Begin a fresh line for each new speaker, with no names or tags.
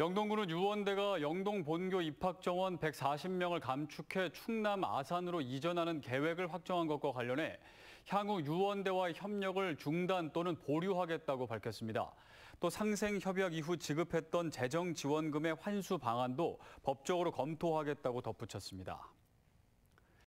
영동구는 유원대가 영동 본교 입학 정원 140명을 감축해 충남 아산으로 이전하는 계획을 확정한 것과 관련해 향후 유원대와의 협력을 중단 또는 보류하겠다고 밝혔습니다. 또 상생 협약 이후 지급했던 재정 지원금의 환수 방안도 법적으로 검토하겠다고 덧붙였습니다.